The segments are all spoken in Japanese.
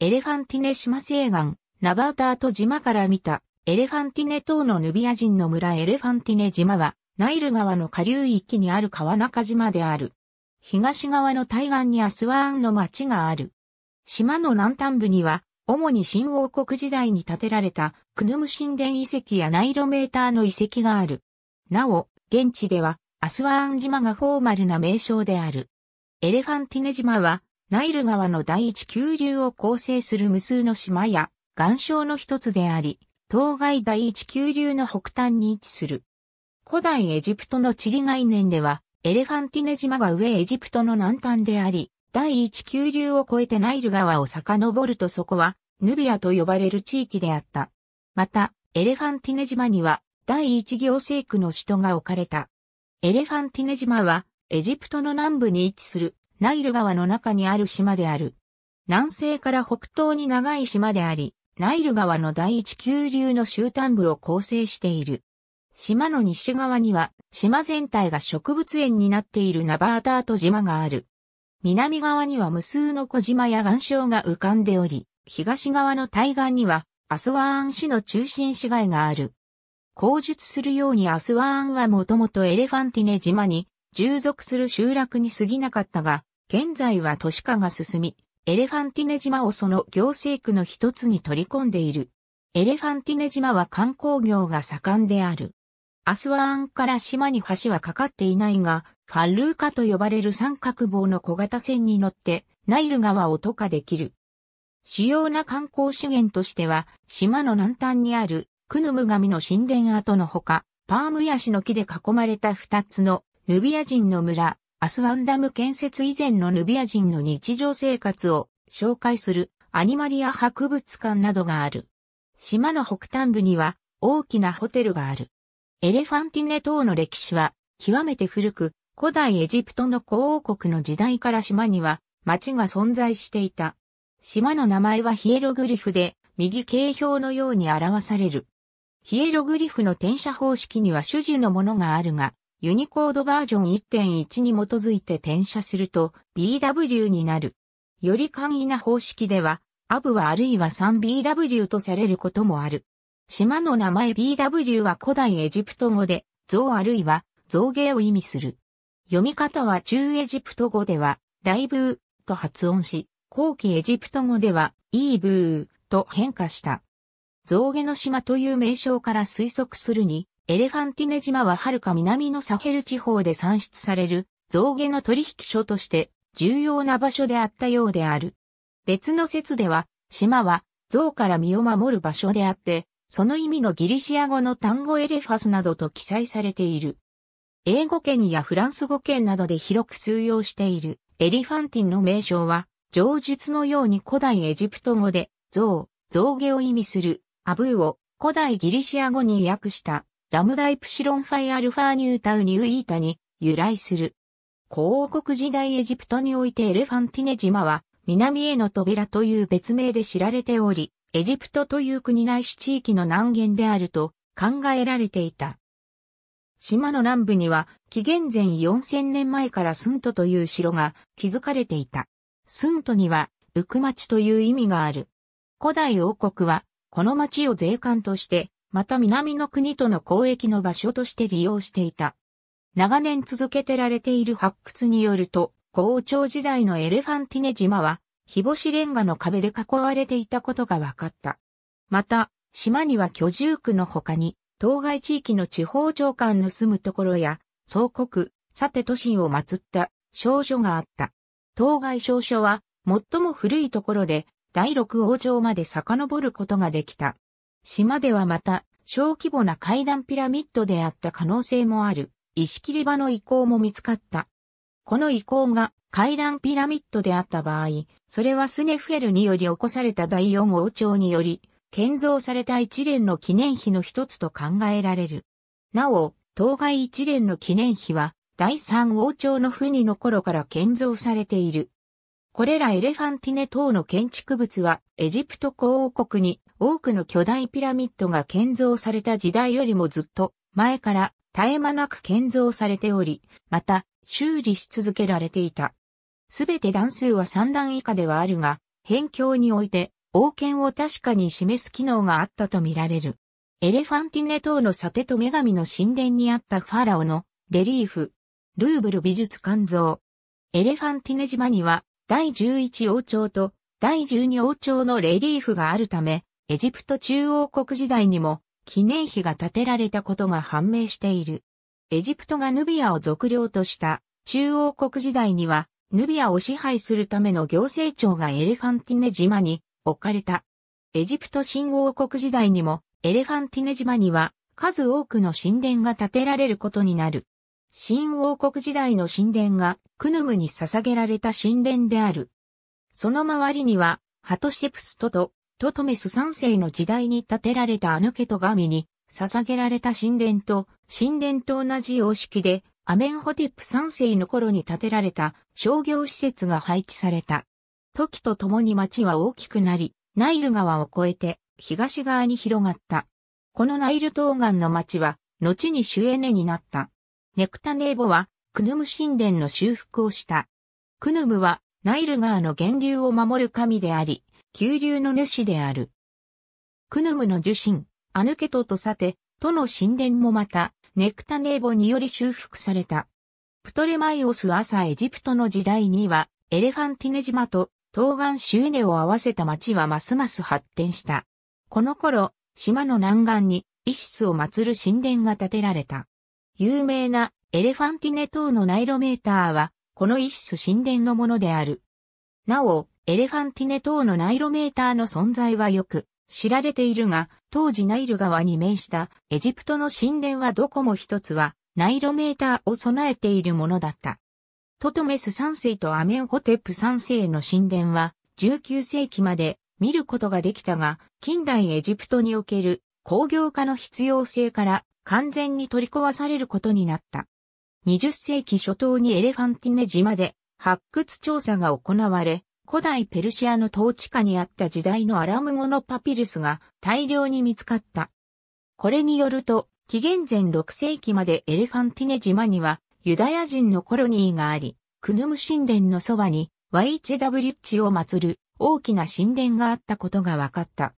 エレファンティネ島西岸、ナバータート島から見た、エレファンティネ島のヌビア人の村エレファンティネ島は、ナイル川の下流域にある川中島である。東側の対岸にアスワーンの町がある。島の南端部には、主に新王国時代に建てられた、クヌム神殿遺跡やナイロメーターの遺跡がある。なお、現地では、アスワーン島がフォーマルな名称である。エレファンティネ島は、ナイル川の第一急流を構成する無数の島や岩礁の一つであり、当該第一急流の北端に位置する。古代エジプトの地理概念では、エレファンティネ島が上エジプトの南端であり、第一急流を越えてナイル川を遡るとそこは、ヌビアと呼ばれる地域であった。また、エレファンティネ島には、第一行政区の首都が置かれた。エレファンティネ島は、エジプトの南部に位置するナイル川の中にある島である。南西から北東に長い島であり、ナイル川の第一急流の終端部を構成している。島の西側には、島全体が植物園になっているナバータート島がある。南側には無数の小島や岩礁が浮かんでおり、東側の対岸には、アスワーン市の中心市街がある。口述するようにアスワーンはもともとエレファンティネ島に従属する集落に過ぎなかったが、現在は都市化が進み、エレファンティネ島をその行政区の一つに取り込んでいる。エレファンティネ島は観光業が盛んである。アスワーンから島に橋はかかっていないが、ファルーカと呼ばれる三角棒の小型船に乗ってナイル川を渡過できる。主要な観光資源としては、島の南端にあるクヌム神の神殿跡のほか、パームヤシの木で囲まれた二つのヌビア人の村、アスワンダム建設以前のヌビア人の日常生活を紹介するアニマリア博物館などがある。島の北端部には大きなホテルがある。エレファンティネ島の歴史は極めて古く、古代エジプトの古王国の時代から島には町が存在していた。島の名前はヒエログリフで右形表のように表される。ヒエログリフの転写方式には種々のものがあるが、ユニコードバージョン1.1に基づいて転写すると BW になる。より簡易な方式では、アブはあるいは 3BW とされることもある。島の名前 BW は古代エジプト語で、像あるいは造形を意味する。読み方は中エジプト語では、ライブーと発音し、後期エジプト語では、イーブーと変化した。象牙の島という名称から推測するに、エレファンティネ島ははるか南のサヘル地方で産出される象牙の取引所として重要な場所であったようである。別の説では、島は象から身を守る場所であって、その意味のギリシア語の単語エレファスなどと記載されている。英語圏やフランス語圏などで広く通用しているエリファンティンの名称は、上述のように古代エジプト語で、象、象牙を意味する、アブーを古代ギリシア語に訳したラムダイプシロンファイアルファニュータウニューイータに由来する。広王国時代エジプトにおいてエレファンティネ島は南への扉という別名で知られており、エジプトという国内市地域の南限であると考えられていた。島の南部には紀元前4000年前からスントという城が築かれていた。スントには浮く町という意味がある。古代王国はこの町を税関としてまた南の国との交易の場所として利用していた。長年続けてられている発掘によると、皇朝時代のエレファンティネ島は、日干しレンガの壁で囲われていたことが分かった。また、島には居住区の他に、当該地域の地方長官の住むところや、総国、さて都心を祀った少女があった。当該少女は、最も古いところで、第六王朝まで遡ることができた。島ではまた、小規模な階段ピラミッドであった可能性もある、石切り場の遺構も見つかった。この遺構が階段ピラミッドであった場合、それはスネフェルにより起こされた第四王朝により、建造された一連の記念碑の一つと考えられる。なお、当該一連の記念碑は、第三王朝の不の頃から建造されている。これらエレファンティネ等の建築物は、エジプト公王国に多くの巨大ピラミッドが建造された時代よりもずっと前から絶え間なく建造されており、また修理し続けられていた。すべて段数は3段以下ではあるが、辺境において王権を確かに示す機能があったとみられる。エレファンティネ島のサテと女神の神殿にあったファラオのレリーフ、ルーブル美術館像。エレファンティネ島には第11王朝と第12王朝のレリーフがあるため、エジプト中央国時代にも記念碑が建てられたことが判明している。エジプトがヌビアを属領とした中央国時代には、ヌビアを支配するための行政庁がエレファンティネ島に置かれた。エジプト新王国時代にも、エレファンティネ島には数多くの神殿が建てられることになる。新王国時代の神殿がクヌムに捧げられた神殿である。その周りには、ハトシェプストとトトメス三世の時代に建てられたアヌケト神に捧げられた神殿と神殿と同じ様式でアメンホティップ三世の頃に建てられた商業施設が配置された。時とともに町は大きくなり、ナイル川を越えて東側に広がった。このナイル東岸の町は後にシュエネになった。ネクタネーボはクヌム神殿の修復をした。クヌムはナイル川の源流を守る神であり、急流の主である。クヌムの受信、アヌケトとさて、との神殿もまた、ネクタネーボにより修復された。プトレマイオス朝エジプトの時代には、エレファンティネ島と東岸シュエネを合わせた町はますます発展した。この頃、島の南岸にイシスを祀る神殿が建てられた。有名なエレファンティネ島のナイロメーターは、このイシス神殿のものである。なお、エレファンティネ等のナイロメーターの存在はよく知られているが、当時ナイル川に面したエジプトの神殿はどこも一つはナイロメーターを備えているものだった。トトメス3世とアメンホテップ3世の神殿は19世紀まで見ることができたが、近代エジプトにおける工業化の必要性から完全に取り壊されることになった。20世紀初頭にエレファンティネ島で発掘調査が行われ、古代ペルシアの統治下にあった時代のアラム語のパピルスが大量に見つかった。これによると、紀元前6世紀までエレファンティネ島にはユダヤ人のコロニーがあり、クヌム神殿のそばに y h w 地を祀る大きな神殿があったことが分かった。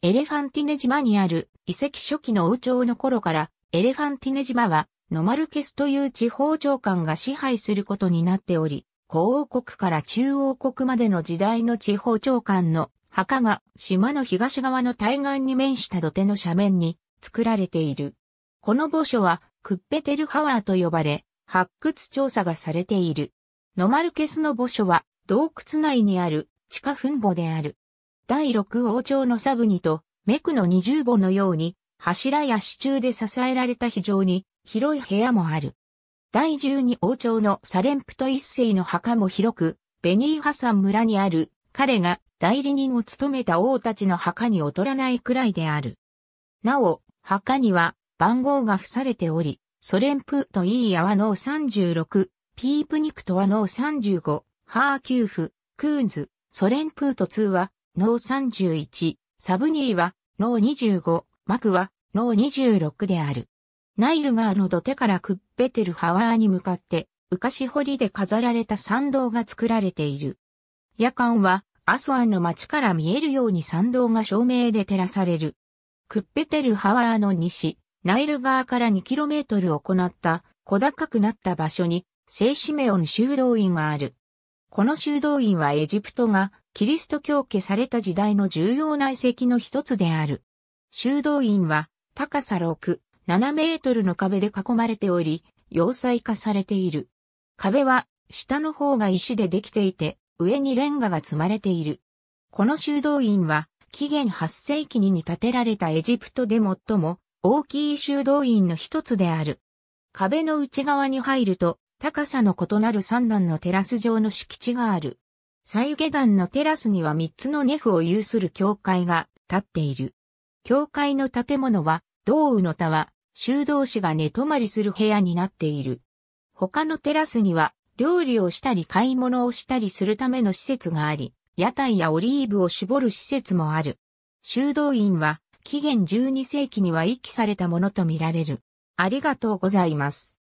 エレファンティネ島にある遺跡初期の王朝の頃からエレファンティネ島はノマルケスという地方長官が支配することになっており、皇王国から中央国までの時代の地方長官の墓が島の東側の対岸に面した土手の斜面に作られている。この墓所はクッペテルハワーと呼ばれ、発掘調査がされている。ノマルケスの墓所は洞窟内にある地下墳墓である。第六王朝のサブニとメクの二重墓のように柱や支柱で支えられた非常に広い部屋もある。第12王朝のサレンプト一世の墓も広く、ベニーハサン村にある、彼が代理人を務めた王たちの墓に劣らないくらいである。なお、墓には番号が付されており、ソレンプトイーアはノー36、ピープニクトはノー35、ハーキューフ、クーンズ、ソレンプート2はノー31、サブニーはノー25、マクはノー26である。ナイル川の土手からクッペテルハワーに向かって、浮かし堀で飾られた参道が作られている。夜間は、アソアンの街から見えるように参道が照明で照らされる。クッペテルハワーの西、ナイル川から 2km 行った小高くなった場所に聖シメオン修道院がある。この修道院はエジプトがキリスト教家された時代の重要な遺跡の一つである。修道院は高さ6、7メートルの壁で囲まれており、要塞化されている。壁は下の方が石でできていて、上にレンガが積まれている。この修道院は、紀元8世紀に建てられたエジプトで最も大きい修道院の一つである。壁の内側に入ると、高さの異なる3段のテラス状の敷地がある。左右下段のテラスには3つのネフを有する教会が建っている。教会の建物は、道雨の田は修道士が寝泊まりする部屋になっている。他のテラスには、料理をしたり買い物をしたりするための施設があり、屋台やオリーブを絞る施設もある。修道院は、紀元12世紀には遺棄されたものとみられる。ありがとうございます。